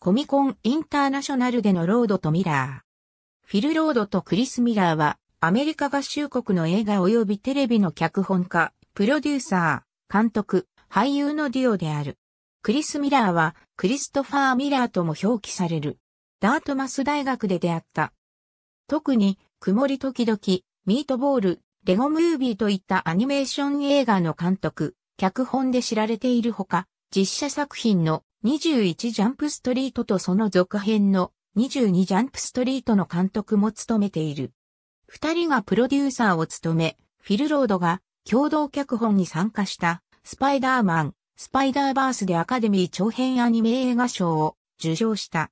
コミコンインターナショナルでのロードとミラー。フィル・ロードとクリス・ミラーは、アメリカ合衆国の映画及びテレビの脚本家、プロデューサー、監督、俳優のデュオである。クリス・ミラーは、クリストファー・ミラーとも表記される。ダートマス大学で出会った。特に、曇り時々、ミートボール、レゴムービーといったアニメーション映画の監督、脚本で知られているほか、実写作品の21ジャンプストリートとその続編の22ジャンプストリートの監督も務めている。二人がプロデューサーを務め、フィルロードが共同脚本に参加したスパイダーマン、スパイダーバースでアカデミー長編アニメ映画賞を受賞した。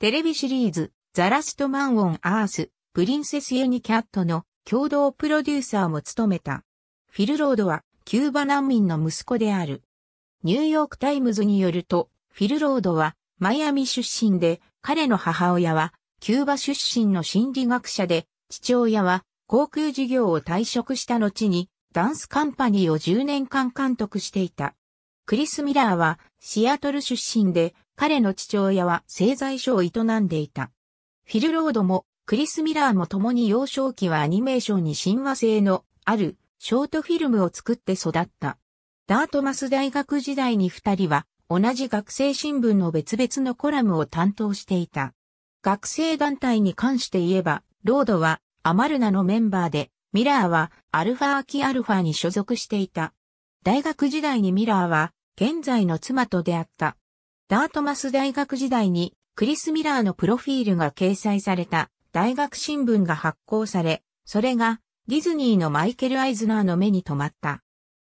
テレビシリーズ、ザラストマン・オン・アース、プリンセス・ユニ・キャットの共同プロデューサーも務めた。フィルロードはキューバ難民の息子である。ニューヨークタイムズによると、フィルロードはマイアミ出身で、彼の母親はキューバ出身の心理学者で、父親は航空事業を退職した後にダンスカンパニーを10年間監督していた。クリス・ミラーはシアトル出身で、彼の父親は製材所を営んでいた。フィルロードもクリス・ミラーも共に幼少期はアニメーションに親和性のあるショートフィルムを作って育った。ダートマス大学時代に二人は同じ学生新聞の別々のコラムを担当していた。学生団体に関して言えば、ロードはアマルナのメンバーで、ミラーはアルファーキアルファに所属していた。大学時代にミラーは現在の妻と出会った。ダートマス大学時代にクリス・ミラーのプロフィールが掲載された大学新聞が発行され、それがディズニーのマイケル・アイズナーの目に留まった。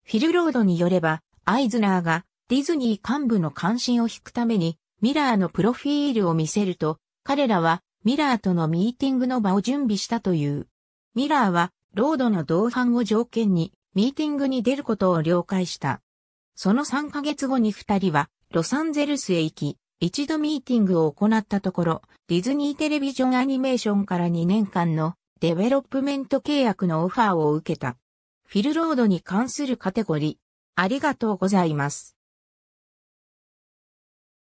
フィル・ロードによれば、アイズナーがディズニー幹部の関心を引くために、ミラーのプロフィールを見せると、彼らはミラーとのミーティングの場を準備したという。ミラーは、ロードの同伴を条件に、ミーティングに出ることを了解した。その3ヶ月後に2人は、ロサンゼルスへ行き、一度ミーティングを行ったところ、ディズニーテレビジョンアニメーションから2年間のデベロップメント契約のオファーを受けた。フィルロードに関するカテゴリー。ありがとうございます。